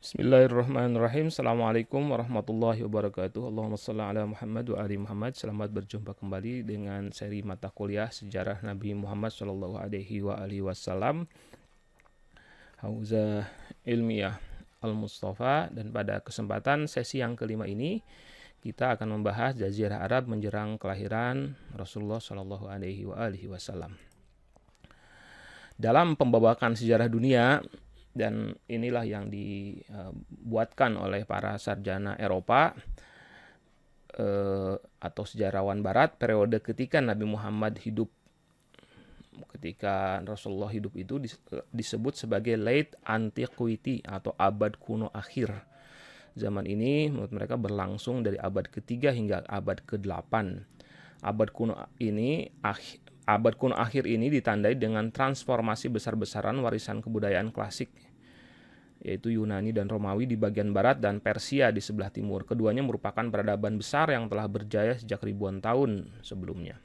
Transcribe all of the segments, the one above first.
Bismillahirrahmanirrahim. Assalamualaikum warahmatullahi wabarakatuh. Allahumma salli ala Muhammad wa ali Muhammad. Selamat berjumpa kembali dengan seri mata kuliah sejarah Nabi Muhammad Shallallahu alaihi wa ali wasallam. Hauza Ilmiah Al-Mustafa dan pada kesempatan sesi yang kelima ini kita akan membahas jazirah Arab menjerang kelahiran Rasulullah Shallallahu alaihi wa ali wasallam. Dalam pembawakan sejarah dunia, dan inilah yang dibuatkan oleh para sarjana Eropa eh, atau sejarawan Barat periode ketika Nabi Muhammad hidup ketika Rasulullah hidup itu disebut sebagai late antiquity atau abad kuno akhir zaman ini menurut mereka berlangsung dari abad ketiga hingga abad ke-8 abad kuno ini Abad kuno akhir ini ditandai dengan transformasi besar-besaran warisan kebudayaan klasik yaitu Yunani dan Romawi di bagian barat dan Persia di sebelah timur. Keduanya merupakan peradaban besar yang telah berjaya sejak ribuan tahun sebelumnya.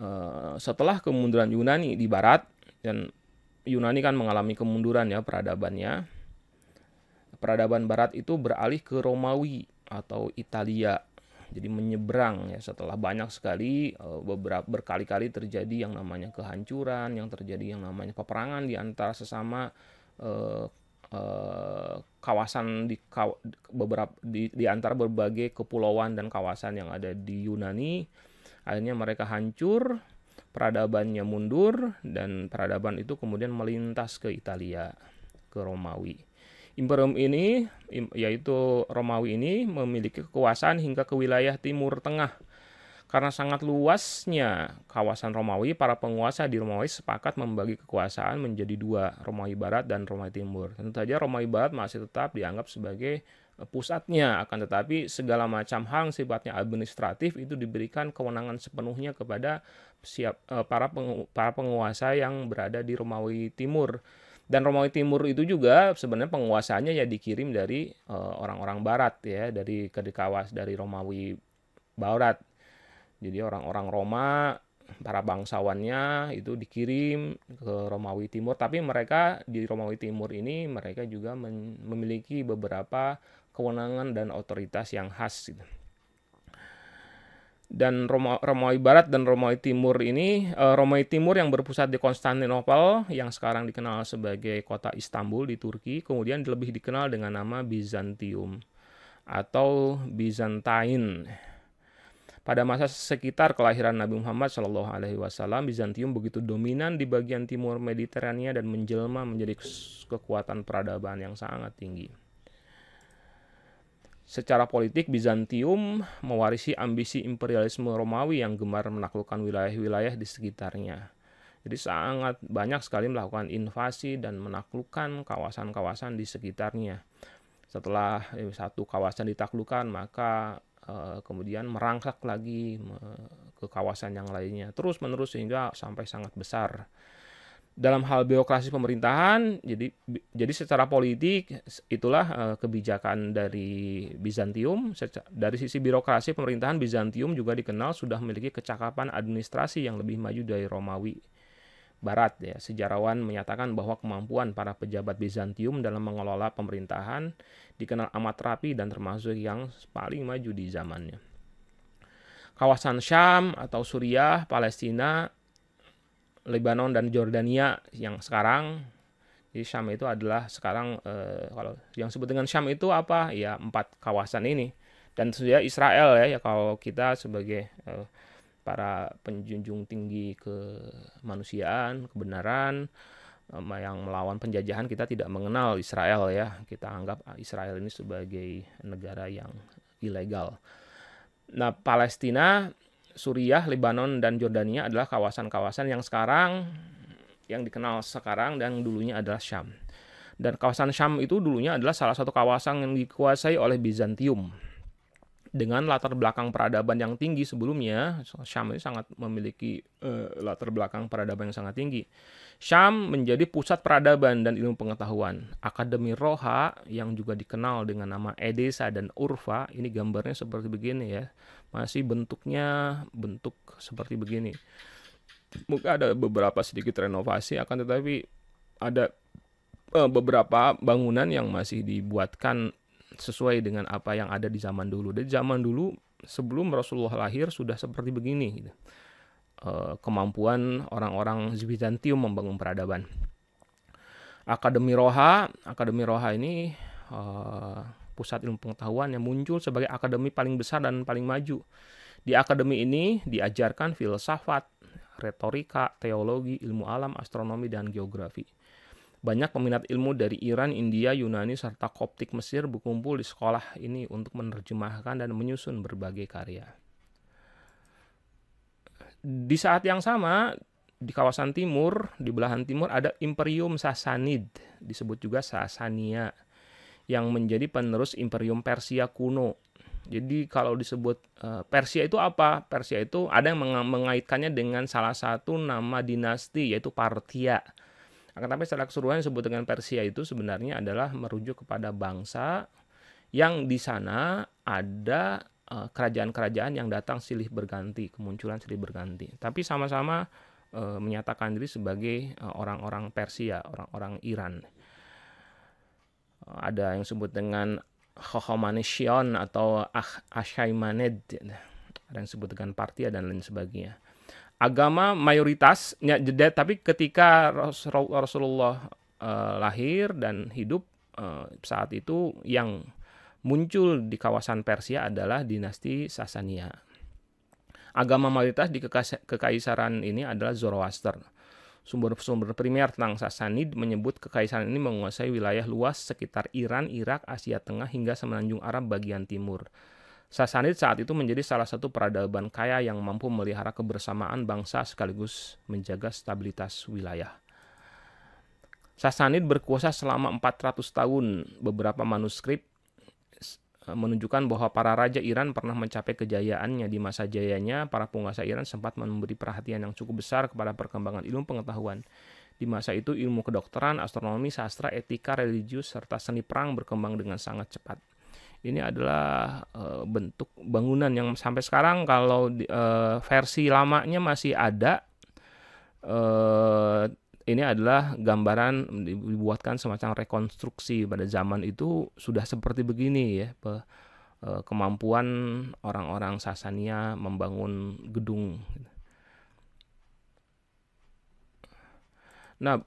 Eh, setelah kemunduran Yunani di barat dan Yunani kan mengalami kemunduran ya peradabannya. Peradaban barat itu beralih ke Romawi atau Italia jadi menyeberang ya setelah banyak sekali eh, beberapa berkali-kali terjadi yang namanya kehancuran, yang terjadi yang namanya peperangan di antara sesama eh, eh, kawasan di kaw, beberapa di, di antara berbagai kepulauan dan kawasan yang ada di Yunani, akhirnya mereka hancur, peradabannya mundur dan peradaban itu kemudian melintas ke Italia, ke Romawi. Imperium ini yaitu Romawi ini memiliki kekuasaan hingga ke wilayah timur tengah. Karena sangat luasnya kawasan Romawi, para penguasa di Romawi sepakat membagi kekuasaan menjadi dua, Romawi Barat dan Romawi Timur. Tentu saja Romawi Barat masih tetap dianggap sebagai eh, pusatnya, akan tetapi segala macam hal yang sifatnya administratif itu diberikan kewenangan sepenuhnya kepada eh, para, para penguasa yang berada di Romawi Timur. Dan Romawi Timur itu juga sebenarnya penguasanya ya dikirim dari eh, orang-orang uh, barat ya, dari kedekawas dari Romawi Barat. Jadi orang-orang Roma para bangsawannya itu dikirim ke Romawi Timur, tapi mereka di Romawi Timur ini mereka juga memiliki beberapa kewenangan dan otoritas yang khas gitu dan roma Romawi Barat dan Romawi Timur ini uh, eh, Romawi Timur yang berpusat di Konstantinopel yang sekarang dikenal sebagai kota Istanbul di Turki kemudian lebih dikenal dengan nama Bizantium atau Bizantain pada masa sekitar kelahiran Nabi Muhammad Shallallahu Alaihi Wasallam Bizantium begitu dominan di bagian timur Mediterania dan menjelma menjadi kekuatan peradaban yang sangat tinggi. Secara politik, Bizantium mewarisi ambisi imperialisme Romawi yang gemar menaklukkan wilayah-wilayah di sekitarnya. Jadi sangat banyak sekali melakukan invasi dan menaklukkan kawasan-kawasan di sekitarnya. Setelah eh, satu kawasan ditaklukkan, maka eh, kemudian merangkak lagi ke kawasan yang lainnya terus menerus sehingga sampai sangat besar dalam hal birokrasi pemerintahan jadi jadi secara politik itulah eh, kebijakan dari Bizantium dari sisi birokrasi pemerintahan Bizantium juga dikenal sudah memiliki kecakapan administrasi yang lebih maju dari Romawi Barat ya sejarawan menyatakan bahwa kemampuan para pejabat Bizantium dalam mengelola pemerintahan dikenal amat rapi dan termasuk yang paling maju di zamannya kawasan Syam atau Suriah Palestina Lebanon dan Jordania yang sekarang. di Syam itu adalah sekarang eh, kalau yang disebut dengan Syam itu apa? Ya empat kawasan ini. Dan sudah Israel ya, ya kalau kita sebagai eh, para penjunjung tinggi kemanusiaan, kebenaran eh, yang melawan penjajahan kita tidak mengenal Israel ya. Kita anggap ah, Israel ini sebagai negara yang ilegal. Nah, Palestina Suriah, Lebanon, dan Jordania adalah kawasan-kawasan yang sekarang yang dikenal sekarang dan dulunya adalah Syam. Dan kawasan Syam itu dulunya adalah salah satu kawasan yang dikuasai oleh Bizantium. Dengan latar belakang peradaban yang tinggi sebelumnya, Syam ini sangat memiliki eh, latar belakang peradaban yang sangat tinggi. Syam menjadi pusat peradaban dan ilmu pengetahuan. Akademi Roha yang juga dikenal dengan nama Edesa dan Urfa, ini gambarnya seperti begini ya masih bentuknya bentuk seperti begini. Mungkin ada beberapa sedikit renovasi akan tetapi ada eh, beberapa bangunan yang masih dibuatkan sesuai dengan apa yang ada di zaman dulu. di zaman dulu sebelum Rasulullah lahir sudah seperti begini gitu. Eh, kemampuan orang-orang Bizantium membangun peradaban. Akademi Roha, Akademi Roha ini eh, pusat ilmu pengetahuan yang muncul sebagai akademi paling besar dan paling maju. Di akademi ini diajarkan filsafat, retorika, teologi, ilmu alam, astronomi, dan geografi. Banyak peminat ilmu dari Iran, India, Yunani, serta Koptik Mesir berkumpul di sekolah ini untuk menerjemahkan dan menyusun berbagai karya. Di saat yang sama, di kawasan timur, di belahan timur ada Imperium Sasanid, disebut juga Sasania yang menjadi penerus Imperium Persia kuno. Jadi kalau disebut eh, Persia itu apa? Persia itu ada yang mengaitkannya dengan salah satu nama dinasti yaitu Parthia. Akan tapi secara keseluruhan disebut dengan Persia itu sebenarnya adalah merujuk kepada bangsa yang di sana ada eh, kerajaan-kerajaan yang datang silih berganti, kemunculan silih berganti. Tapi sama-sama eh, menyatakan diri sebagai orang-orang Persia, orang-orang Iran ada yang sebut dengan Chochomanishion atau Ashaimaned, ada yang sebut dengan Partia dan lain sebagainya. Agama mayoritas, ya, tapi ketika Rasulullah uh, lahir dan hidup uh, saat itu yang muncul di kawasan Persia adalah dinasti Sasania. Agama mayoritas di kekaisaran ini adalah Zoroaster Sumber-sumber primer tentang Sasanid menyebut kekaisaran ini menguasai wilayah luas sekitar Iran, Irak, Asia Tengah hingga semenanjung Arab bagian timur. Sasanid saat itu menjadi salah satu peradaban kaya yang mampu melihara kebersamaan bangsa sekaligus menjaga stabilitas wilayah. Sasanid berkuasa selama 400 tahun. Beberapa manuskrip Eh, menunjukkan bahwa para raja Iran pernah mencapai kejayaannya di masa jayanya. Para penguasa Iran sempat memberi perhatian yang cukup besar kepada perkembangan ilmu pengetahuan. Di masa itu ilmu kedokteran, astronomi, sastra, etika, religius serta seni perang berkembang dengan sangat cepat. Ini adalah e, bentuk bangunan yang sampai sekarang kalau e, versi lamanya masih ada e, ini adalah gambaran dibuatkan semacam rekonstruksi pada zaman itu sudah seperti begini ya e, kemampuan orang-orang Sasania membangun gedung. Nah,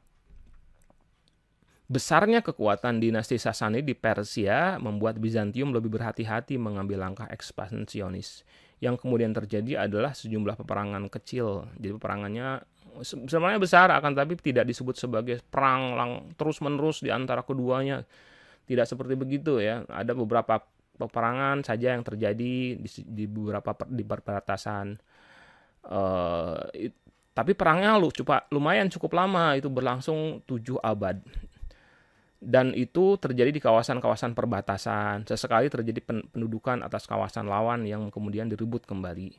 Besarnya kekuatan dinasti Sasani di Persia membuat Bizantium lebih berhati-hati mengambil langkah ekspansionis. Yang kemudian terjadi adalah sejumlah peperangan kecil. Jadi peperangannya sebenarnya besar akan tapi tidak disebut sebagai perang lang terus menerus di antara keduanya tidak seperti begitu ya ada beberapa peperangan saja yang terjadi di, di beberapa per, di perbatasan uh, tapi perangnya lu cuma lumayan cukup lama itu berlangsung tujuh abad dan itu terjadi di kawasan-kawasan perbatasan sesekali terjadi pendudukan atas kawasan lawan yang kemudian direbut kembali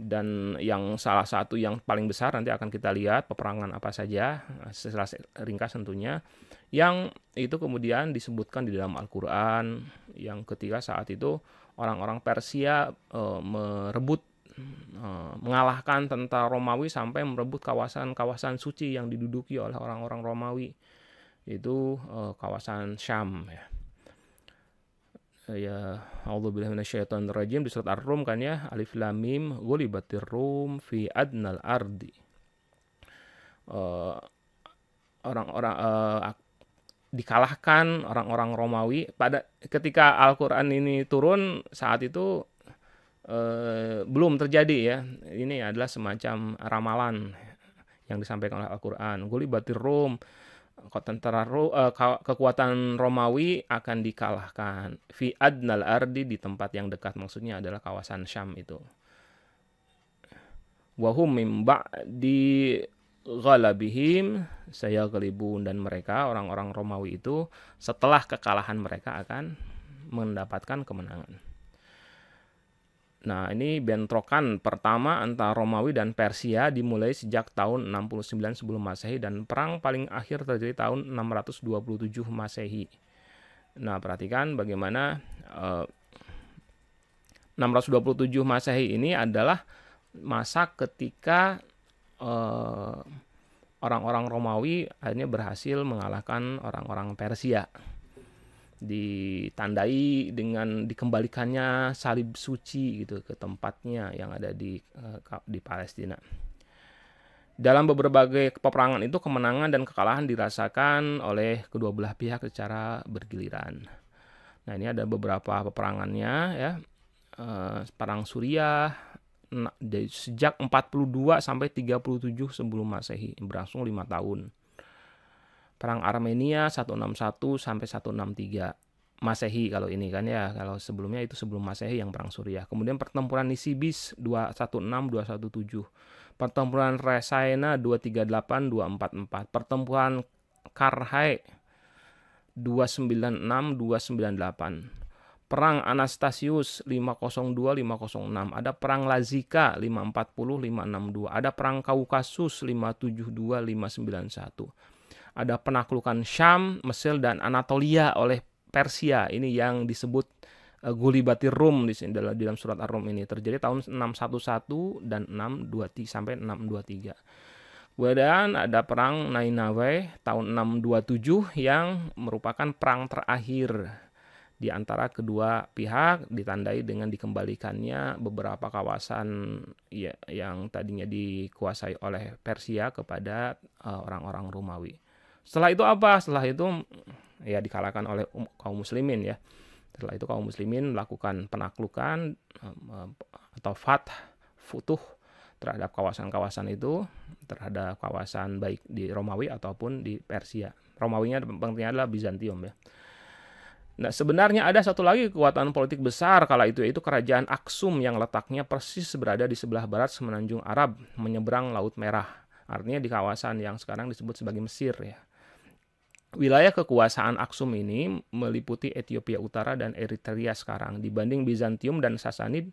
dan yang salah satu yang paling besar nanti akan kita lihat peperangan apa saja eh, secara ringkas tentunya yang itu kemudian disebutkan di dalam Al-Qur'an yang ketiga saat itu orang-orang Persia e, merebut e, mengalahkan tentara Romawi sampai merebut kawasan-kawasan suci yang diduduki oleh orang-orang Romawi itu e, kawasan Syam ya ya Allah syaitan rajim di surat Ar-Rum kan ya Alif Lam Mim ghulibatir Rum fi adnal ardi. Eh, orang-orang uh, dikalahkan orang-orang Romawi pada ketika Al-Qur'an ini turun saat itu uh, belum terjadi ya. Ini adalah semacam ramalan yang disampaikan oleh Al-Qur'an. Ghulibatir Rum tentara eh, uh, kekuatan Romawi akan dikalahkan. Fi adnal ardi di tempat yang dekat maksudnya adalah kawasan Syam itu. Wahum mim di ghalabihim saya gelibun dan mereka orang-orang Romawi itu setelah kekalahan mereka akan mendapatkan kemenangan. Nah, ini bentrokan pertama antara Romawi dan Persia dimulai sejak tahun 69 sebelum Masehi dan perang paling akhir terjadi tahun 627 Masehi. Nah, perhatikan bagaimana eh, 627 Masehi ini adalah masa ketika eh, orang-orang eh, Romawi akhirnya berhasil mengalahkan orang-orang Persia ditandai dengan dikembalikannya salib suci gitu ke tempatnya yang ada di eh, di Palestina. Dalam beberapa peperangan itu kemenangan dan kekalahan dirasakan oleh kedua belah pihak secara bergiliran. Nah ini ada beberapa peperangannya ya. Eh, Perang Suriah sejak 42 sampai 37 sebelum Masehi berlangsung lima tahun. Perang Armenia 161 sampai 163 Masehi kalau ini kan ya. Kalau sebelumnya itu sebelum Masehi yang perang Suriah. Kemudian pertempuran Nisibis 216 217. Pertempuran Resaina 238 244. Pertempuran Karhai 296 298 perang Anastasius 502 506 ada perang Lazika 540 562 ada perang Kaukasus 572 591 ada penaklukan Syam, Mesir dan Anatolia oleh Persia. Ini yang disebut uh, Gulibatir Rum di sini dalam, dalam surat Ar-Rum ini terjadi tahun 611 dan 623 sampai 623. Kemudian ada perang Nainawe tahun 627 yang merupakan perang terakhir di antara kedua pihak ditandai dengan dikembalikannya beberapa kawasan ya, yang tadinya dikuasai oleh Persia kepada eh, orang-orang uh, orang -orang setelah itu apa? Setelah itu ya dikalahkan oleh um, kaum muslimin ya. Setelah itu kaum muslimin melakukan penaklukan atau fat futuh terhadap kawasan-kawasan itu, terhadap kawasan baik di Romawi ataupun di Persia. Romawinya pentingnya adalah Bizantium ya. Nah, sebenarnya ada satu lagi kekuatan politik besar kala itu yaitu kerajaan Aksum yang letaknya persis berada di sebelah barat semenanjung Arab menyeberang Laut Merah. Artinya di kawasan yang sekarang disebut sebagai Mesir ya. Wilayah kekuasaan Aksum ini meliputi Ethiopia Utara dan Eritrea sekarang. Dibanding Bizantium dan Sasanid,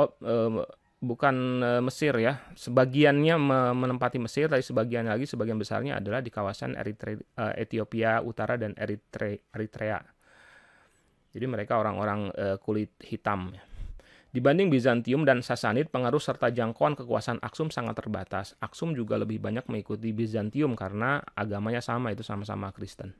oh, eh, bukan eh, Mesir ya. Sebagiannya menempati Mesir, tapi sebagian lagi, sebagian besarnya adalah di kawasan Eritre, eh, Ethiopia Utara dan Eritrea. Jadi mereka orang-orang eh, kulit hitam. Ya. Dibanding Bizantium dan Sasanid, pengaruh serta jangkauan kekuasaan Aksum sangat terbatas. Aksum juga lebih banyak mengikuti Bizantium karena agamanya sama, itu sama-sama Kristen.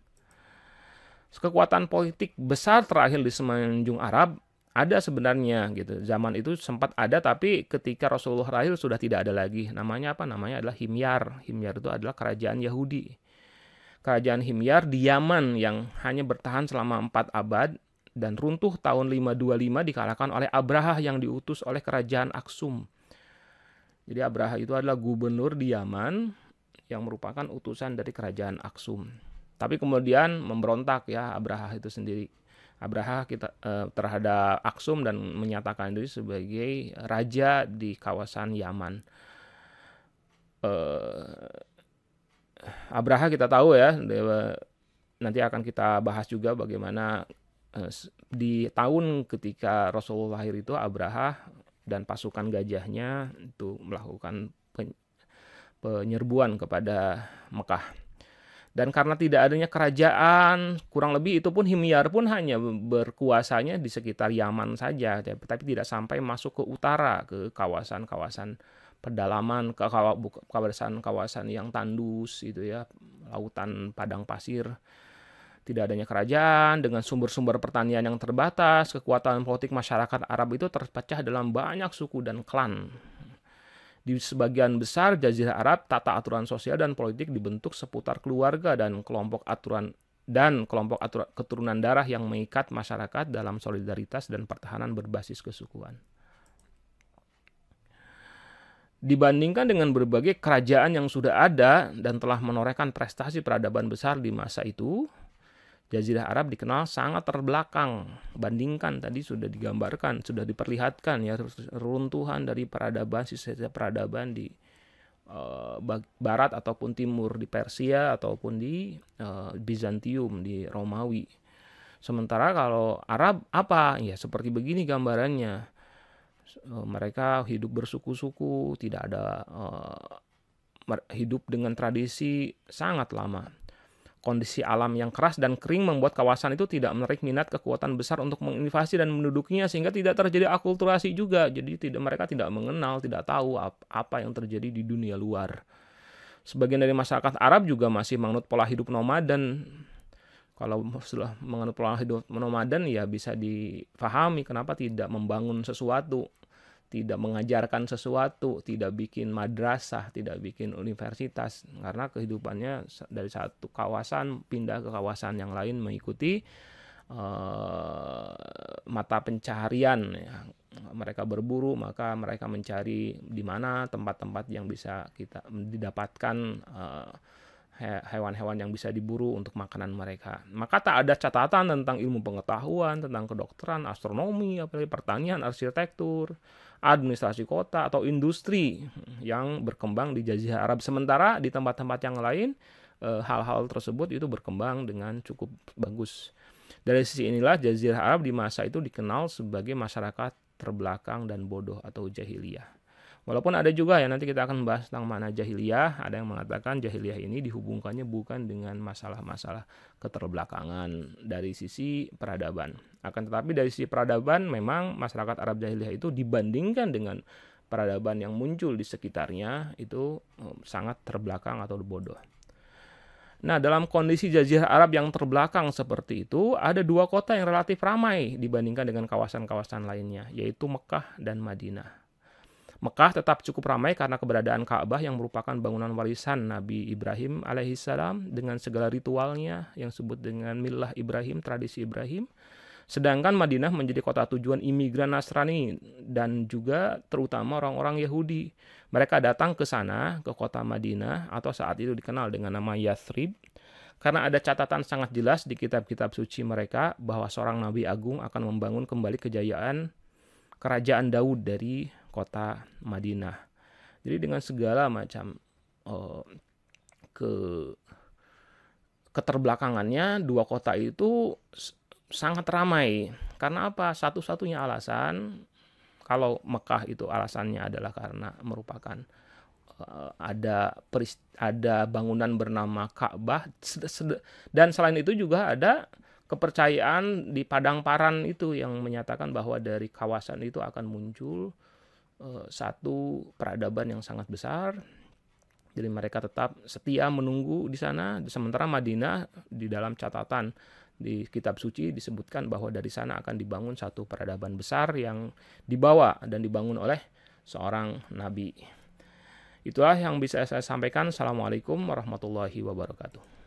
Kekuatan politik besar terakhir di Semenanjung Arab ada sebenarnya gitu. Zaman itu sempat ada tapi ketika Rasulullah rahil sudah tidak ada lagi. Namanya apa? Namanya adalah Himyar. Himyar itu adalah kerajaan Yahudi. Kerajaan Himyar di Yaman yang hanya bertahan selama 4 abad dan runtuh tahun 525 dikalahkan oleh Abraha yang diutus oleh kerajaan Aksum. Jadi Abraha itu adalah gubernur di Yaman yang merupakan utusan dari kerajaan Aksum. Tapi kemudian memberontak ya Abraha itu sendiri. Abraha kita eh, terhadap Aksum dan menyatakan diri sebagai raja di kawasan Yaman. Eh, Abraha kita tahu ya nanti akan kita bahas juga bagaimana Eh, di tahun ketika Rasulullah lahir itu Abraha dan pasukan gajahnya itu melakukan penyerbuan kepada Mekah. Dan karena tidak adanya kerajaan, kurang lebih itu pun Himyar pun hanya berkuasanya di sekitar Yaman saja, tapi tidak sampai masuk ke utara, ke kawasan-kawasan pedalaman, ke kawasan-kawasan yang tandus itu ya, lautan padang pasir tidak adanya kerajaan, dengan sumber-sumber pertanian yang terbatas, kekuatan politik masyarakat Arab itu terpecah dalam banyak suku dan klan. Di sebagian besar jazirah Arab, tata aturan sosial dan politik dibentuk seputar keluarga dan kelompok aturan dan kelompok aturan, keturunan darah yang mengikat masyarakat dalam solidaritas dan pertahanan berbasis kesukuan. Dibandingkan dengan berbagai kerajaan yang sudah ada dan telah menorehkan prestasi peradaban besar di masa itu, Jazirah Arab dikenal sangat terbelakang. Bandingkan tadi sudah digambarkan, sudah diperlihatkan ya runtuhan dari peradaban sisa sisa peradaban di uh, barat ataupun timur di Persia ataupun di uh, Bizantium di Romawi. Sementara kalau Arab apa? Ya seperti begini gambarannya. Uh, mereka hidup bersuku-suku, tidak ada hidup dengan tradisi sangat lama. Kondisi alam yang keras dan kering membuat kawasan itu tidak menarik minat kekuatan besar untuk menginvasi dan mendudukinya sehingga tidak terjadi akulturasi juga. Jadi tidak mereka tidak mengenal, tidak tahu apa yang terjadi di dunia luar. Sebagian dari masyarakat Arab juga masih menganut pola hidup nomaden. Kalau sudah menganut pola hidup nomaden ya bisa difahami kenapa tidak membangun sesuatu tidak mengajarkan sesuatu, tidak bikin madrasah, tidak bikin universitas karena kehidupannya dari satu kawasan pindah ke kawasan yang lain mengikuti uh, mata pencaharian ya. Mereka berburu, maka mereka mencari di mana tempat-tempat yang bisa kita didapatkan uh, hewan-hewan yang bisa diburu untuk makanan mereka. Maka tak ada catatan tentang ilmu pengetahuan, tentang kedokteran, astronomi, apalagi pertanian, arsitektur, administrasi kota atau industri yang berkembang di jazirah Arab sementara di tempat-tempat yang lain eh, hal-hal tersebut itu berkembang dengan cukup bagus. Dari sisi inilah jazirah Arab di masa itu dikenal sebagai masyarakat terbelakang dan bodoh atau jahiliyah. Walaupun ada juga ya nanti kita akan bahas tentang mana jahiliyah, ada yang mengatakan jahiliyah ini dihubungkannya bukan dengan masalah-masalah keterbelakangan dari sisi peradaban. Akan tetapi dari sisi peradaban memang masyarakat Arab jahiliyah itu dibandingkan dengan peradaban yang muncul di sekitarnya itu eh, sangat terbelakang atau bodoh. Nah, dalam kondisi jazirah Arab yang terbelakang seperti itu, ada dua kota yang relatif ramai dibandingkan dengan kawasan-kawasan lainnya, yaitu Mekah dan Madinah. Mekah tetap cukup ramai karena keberadaan Ka'bah yang merupakan bangunan warisan Nabi Ibrahim alaihissalam dengan segala ritualnya yang disebut dengan milah Ibrahim, tradisi Ibrahim. Sedangkan Madinah menjadi kota tujuan imigran Nasrani dan juga terutama orang-orang Yahudi. Mereka datang ke sana, ke kota Madinah atau saat itu dikenal dengan nama Yathrib karena ada catatan sangat jelas di kitab-kitab suci mereka bahwa seorang nabi agung akan membangun kembali kejayaan kerajaan Daud dari kota Madinah. Jadi dengan segala macam uh, ke keterbelakangannya dua kota itu sangat ramai. Karena apa? Satu-satunya alasan kalau Mekah itu alasannya adalah karena merupakan eh, ada peris, ada bangunan bernama Ka'bah dan selain itu juga ada kepercayaan di Padang Paran itu yang menyatakan bahwa dari kawasan itu akan muncul Eh, satu peradaban yang sangat besar. Jadi mereka tetap setia menunggu di sana. Sementara Madinah di dalam catatan di kitab suci disebutkan bahwa dari sana akan dibangun satu peradaban besar yang dibawa dan dibangun oleh seorang nabi. Itulah yang bisa saya sampaikan. Assalamualaikum warahmatullahi wabarakatuh.